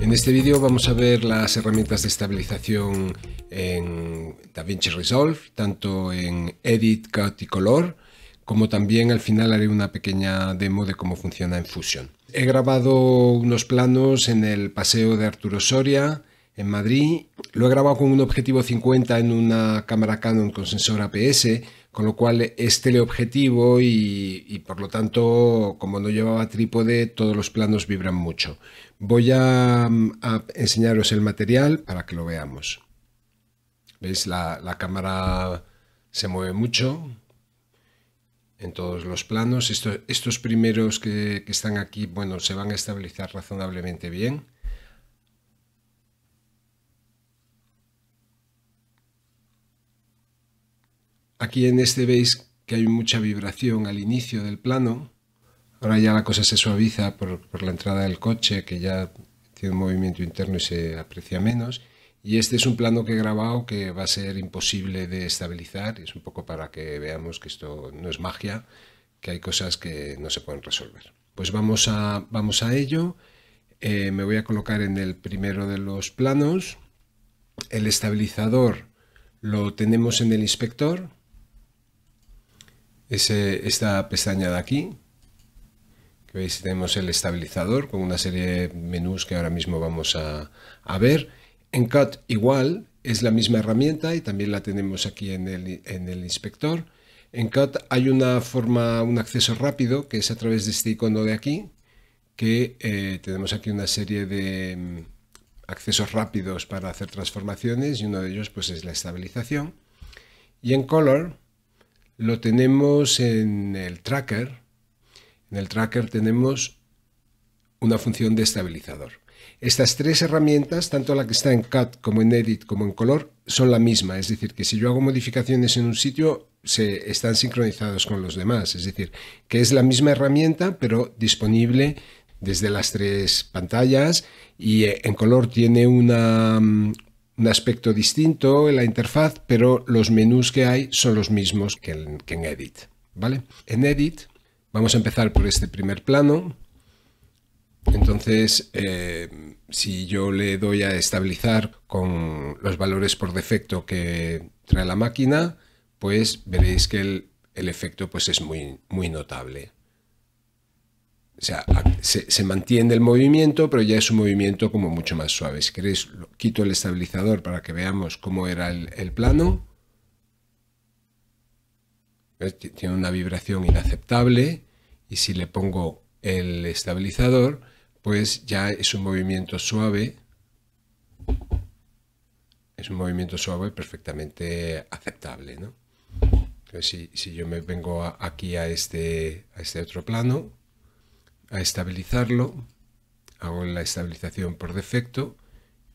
En este vídeo vamos a ver las herramientas de estabilización en DaVinci Resolve, tanto en Edit, Cut y Color, como también al final haré una pequeña demo de cómo funciona en Fusion. He grabado unos planos en el paseo de Arturo Soria, en Madrid. Lo he grabado con un objetivo 50 en una cámara Canon con sensor APS, con lo cual es teleobjetivo y, por lo tanto, como no llevaba trípode, todos los planos vibran mucho. Voy a, enseñaros el material para que lo veamos. ¿Veis? La, cámara se mueve mucho en todos los planos. Estos, primeros que, que están aquí, bueno, se van a estabilizar razonablemente bien. Aquí en este veis que hay mucha vibración al inicio del plano. Ahora ya la cosa se suaviza por, la entrada del coche, que ya tiene un movimiento interno y se aprecia menos. Y este es un plano que he grabado que va a ser imposible de estabilizar. Es un poco para que veamos que esto no es magia, que hay cosas que no se pueden resolver. Pues vamos a, vamos a ello. Eh, me voy a colocar en el primero de los planos. El estabilizador lo tenemos en el inspector esta pestaña de aquí, que veis tenemos el estabilizador con una serie de menús que ahora mismo vamos a, ver. En Cut igual, es la misma herramienta y también la tenemos aquí en el, inspector. En Cut hay una forma, un acceso rápido, que es a través de este icono de aquí, que eh, tenemos aquí una serie de mm, accesos rápidos para hacer transformaciones y uno de ellos pues es la estabilización. Y en Color lo tenemos en el tracker. En el tracker tenemos una función de estabilizador. Estas tres herramientas, tanto la que está en Cut como en Edit como en Color, son la misma. Es decir, que si yo hago modificaciones en un sitio, se están sincronizados con los demás. Es decir, que es la misma herramienta, pero disponible desde las tres pantallas y eh, en color tiene una, mm, un aspecto distinto en la interfaz, pero los menús que hay son los mismos que en, Edit. ¿vale? En Edit vamos a empezar por este primer plano. Entonces, eh, si yo le doy a estabilizar con los valores por defecto que trae la máquina, pues veréis que el, el efecto pues es muy, muy notable. O sea, se, mantiene el movimiento, pero ya es un movimiento como mucho más suave. Si queréis, quito el estabilizador para que veamos cómo era el, plano. Tiene una vibración inaceptable y si le pongo el estabilizador, pues ya es un movimiento suave. Es un movimiento suave perfectamente aceptable. si, yo me vengo aquí a este, a este otro plano, a estabilizarlo, hago la estabilización por defecto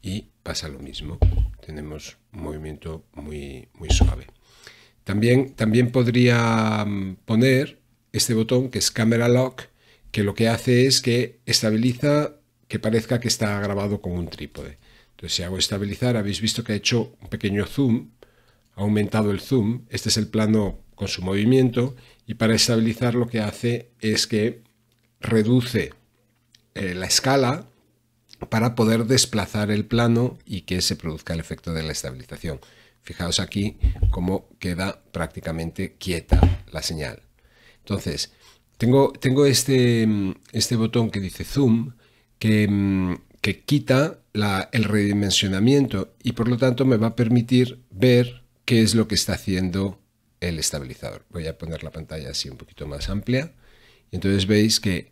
y pasa lo mismo. Tenemos un movimiento muy, muy suave. También, también podría mm, poner este botón que es Camera Lock, que lo que hace es que estabiliza que parezca que está grabado con un trípode. Entonces si hago estabilizar, habéis visto que ha hecho un pequeño zoom, ha aumentado el zoom, este es el plano con su movimiento y para estabilizar lo que hace es que reduce eh, la escala para poder desplazar el plano y que se produzca el efecto de la estabilización. Fijaos aquí cómo queda prácticamente quieta la señal. Entonces, tengo, tengo este, mm, este, botón que dice Zoom, que, mm, quita el redimensionamiento y por lo tanto me va a permitir ver qué es lo que está haciendo el estabilizador. Voy a poner la pantalla así un poquito más amplia. y Entonces veis que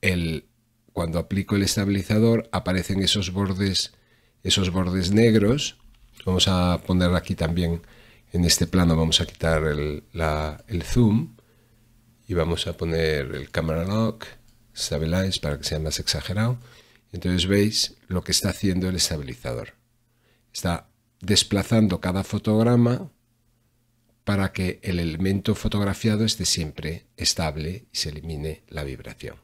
el, cuando aplico el estabilizador aparecen esos bordes, esos bordes negros. Vamos a poner aquí también en este plano, vamos a quitar el, el zoom y vamos a poner el camera lock, stabilize para que sea más exagerado. Entonces veis lo que está haciendo el estabilizador. Está desplazando cada fotograma para que el elemento fotografiado esté siempre estable y se elimine la vibración.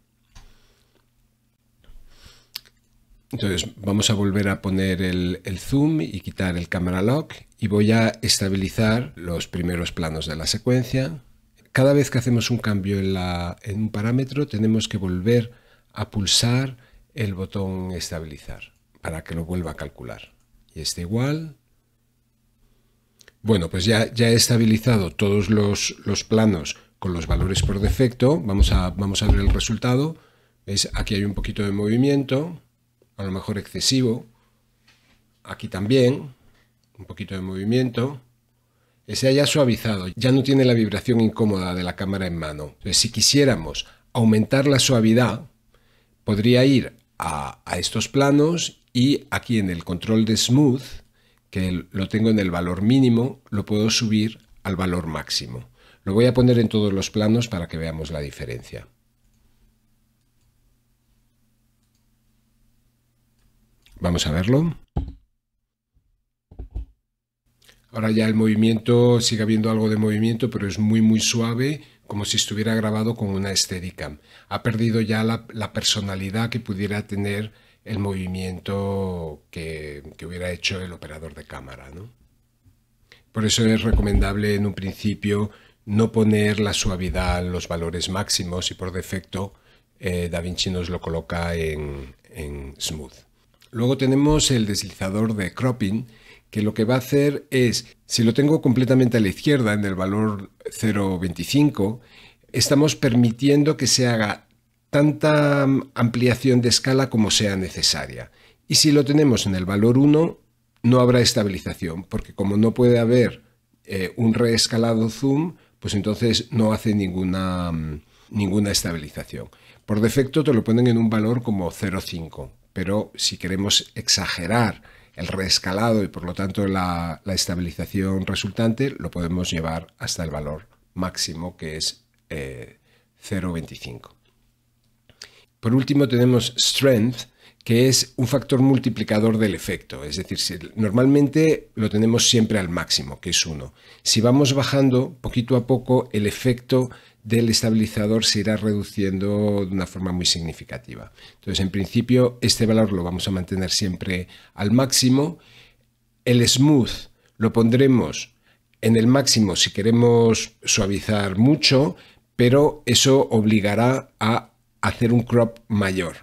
Entonces vamos a volver a poner el, zoom y quitar el camera lock y voy a estabilizar los primeros planos de la secuencia. Cada vez que hacemos un cambio en, un parámetro tenemos que volver a pulsar el botón estabilizar para que lo vuelva a calcular. Y este igual. Bueno, pues ya, he estabilizado todos los, planos con los valores por defecto. Vamos a, vamos a ver el resultado. Es Aquí hay un poquito de movimiento a lo mejor excesivo. Aquí también, un poquito de movimiento. Ese haya suavizado, ya no tiene la vibración incómoda de la cámara en mano. si quisiéramos aumentar la suavidad, podría ir a estos planos y aquí en el control de smooth, que lo tengo en el valor mínimo, lo puedo subir al valor máximo. Lo voy a poner en todos los planos para que veamos la diferencia. Vamos a verlo. Ahora ya el movimiento, sigue habiendo algo de movimiento, pero es muy muy suave, como si estuviera grabado con una Steadicam. Ha perdido ya la, personalidad que pudiera tener el movimiento que, hubiera hecho el operador de cámara. ¿no? Por eso es recomendable en un principio no poner la suavidad en los valores máximos y por defecto eh, DaVinci nos lo coloca en smooth. Luego tenemos el deslizador de cropping, que lo que va a hacer es, si lo tengo completamente a la izquierda, en el valor 0.25, estamos permitiendo que se haga tanta mm, ampliación de escala como sea necesaria. Y si lo tenemos en el valor 1, no habrá estabilización, porque como no puede haber eh, un reescalado zoom, pues entonces no hace ninguna, mm, ninguna estabilización. Por defecto te lo ponen en un valor como 0.5 pero si queremos exagerar el reescalado y por lo tanto la, estabilización resultante, lo podemos llevar hasta el valor máximo que es 0,25. Eh, por último tenemos strength, que es un factor multiplicador del efecto. Es decir, normalmente lo tenemos siempre al máximo, que es 1. Si vamos bajando poquito a poco, el efecto del estabilizador se irá reduciendo de una forma muy significativa. Entonces, en principio, este valor lo vamos a mantener siempre al máximo. El smooth lo pondremos en el máximo si queremos suavizar mucho, pero eso obligará a hacer un crop mayor.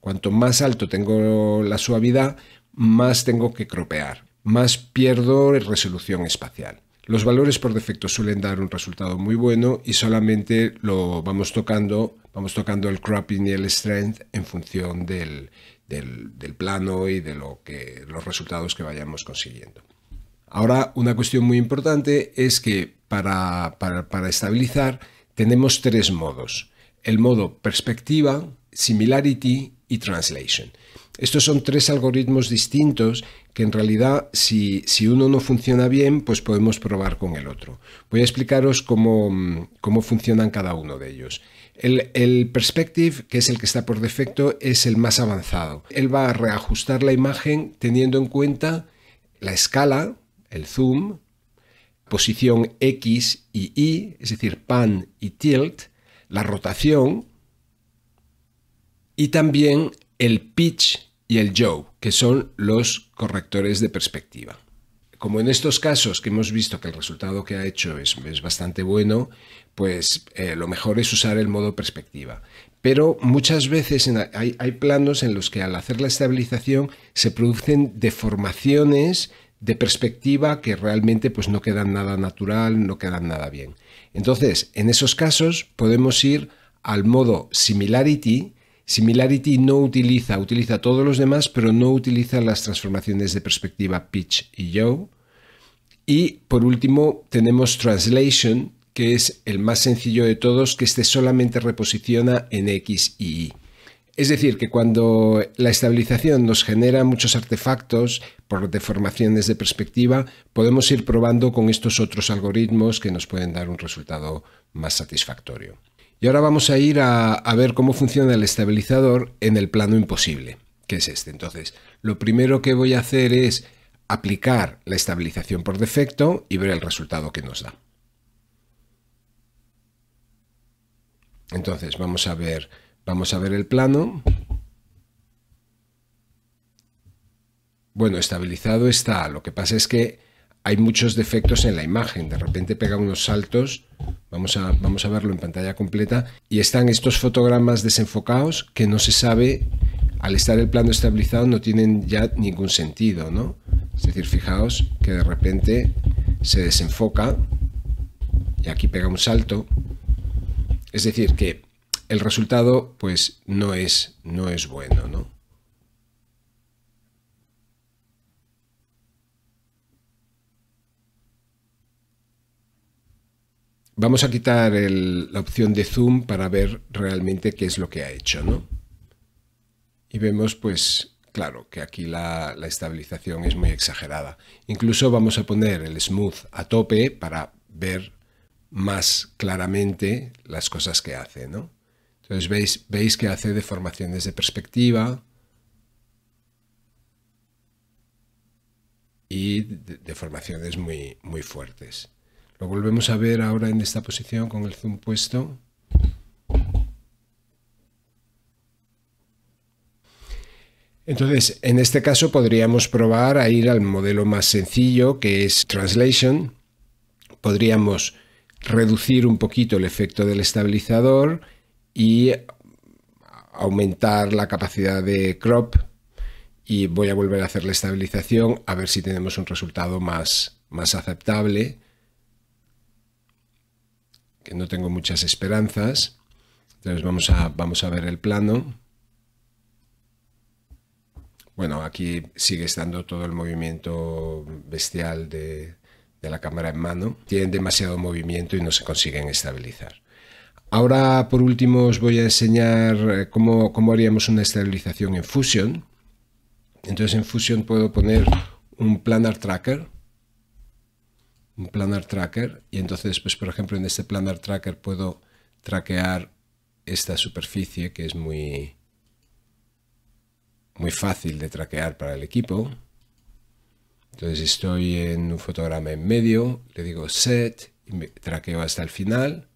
Cuanto más alto tengo la suavidad, más tengo que cropear, más pierdo resolución espacial. Los valores por defecto suelen dar un resultado muy bueno y solamente lo vamos tocando, vamos tocando el cropping y el strength en función del, plano y de lo que, los resultados que vayamos consiguiendo. Ahora, una cuestión muy importante es que para, para, para estabilizar tenemos tres modos. El modo perspectiva, similarity y translation. Estos son tres algoritmos distintos que en realidad si, uno no funciona bien, pues podemos probar con el otro. Voy a explicaros cómo, funcionan cada uno de ellos. El, el, perspective, que es el que está por defecto, es el más avanzado. Él va a reajustar la imagen teniendo en cuenta la escala, el zoom, posición X y Y, es decir, pan y tilt, la rotación, y también el pitch y el yaw, que son los correctores de perspectiva. Como en estos casos que hemos visto que el resultado que ha hecho es, bastante bueno, pues eh, lo mejor es usar el modo perspectiva. Pero muchas veces hay, hay planos en los que al hacer la estabilización se producen deformaciones de perspectiva que realmente pues no quedan nada natural, no quedan nada bien. Entonces, en esos casos podemos ir al modo similarity, Similarity no utiliza, utiliza todos los demás, pero no utiliza las transformaciones de perspectiva pitch y yaw. Y por último tenemos Translation, que es el más sencillo de todos, que este solamente reposiciona en X y Y. Es decir, que cuando la estabilización nos genera muchos artefactos por deformaciones de perspectiva, podemos ir probando con estos otros algoritmos que nos pueden dar un resultado más satisfactorio. Y ahora vamos a ir a, ver cómo funciona el estabilizador en el plano imposible, que es este. Entonces, lo primero que voy a hacer es aplicar la estabilización por defecto y ver el resultado que nos da. Entonces, vamos a ver, vamos a ver el plano. Bueno, estabilizado está. Lo que pasa es que hay muchos defectos en la imagen. De repente pega unos saltos, vamos a, vamos a verlo en pantalla completa, y están estos fotogramas desenfocados que no se sabe, al estar el plano estabilizado, no tienen ya ningún sentido, ¿no? Es decir, fijaos que de repente se desenfoca y aquí pega un salto. Es decir, que el resultado pues no es, no es bueno, ¿no? Vamos a quitar la opción de zoom para ver realmente qué es lo que ha hecho, ¿no? Y vemos, pues, claro, que aquí la, estabilización es muy exagerada. Incluso vamos a poner el smooth a tope para ver más claramente las cosas que hace, ¿no? Entonces veis, veis que hace deformaciones de perspectiva y deformaciones muy, muy fuertes. Lo volvemos a ver ahora en esta posición con el zoom puesto. Entonces, en este caso podríamos probar a ir al modelo más sencillo, que es Translation. Podríamos reducir un poquito el efecto del estabilizador y aumentar la capacidad de crop. Y voy a volver a hacer la estabilización a ver si tenemos un resultado más, más aceptable no tengo muchas esperanzas. Entonces vamos a, vamos a ver el plano. Bueno, aquí sigue estando todo el movimiento bestial de, la cámara en mano. Tienen demasiado movimiento y no se consiguen estabilizar. Ahora, por último, os voy a enseñar eh, cómo, cómo haríamos una estabilización en Fusion. Entonces, en Fusion puedo poner un planar tracker un planar tracker y entonces, pues por ejemplo, en este planar tracker puedo traquear esta superficie que es muy, muy fácil de traquear para el equipo. Entonces estoy en un fotograma en medio, le digo set, y traqueo hasta el final,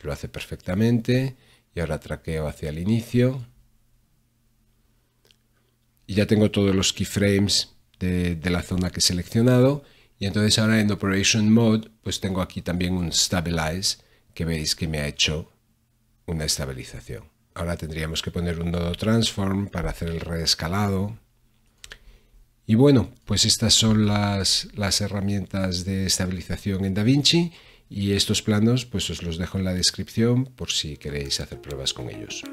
lo hace perfectamente y ahora traqueo hacia el inicio. Y ya tengo todos los keyframes de la zona que he seleccionado y entonces ahora en Operation Mode, pues tengo aquí también un Stabilize, que veis que me ha hecho una estabilización. Ahora tendríamos que poner un nodo Transform para hacer el reescalado. Y bueno, pues estas son las, herramientas de estabilización en DaVinci y estos planos pues os los dejo en la descripción por si queréis hacer pruebas con ellos.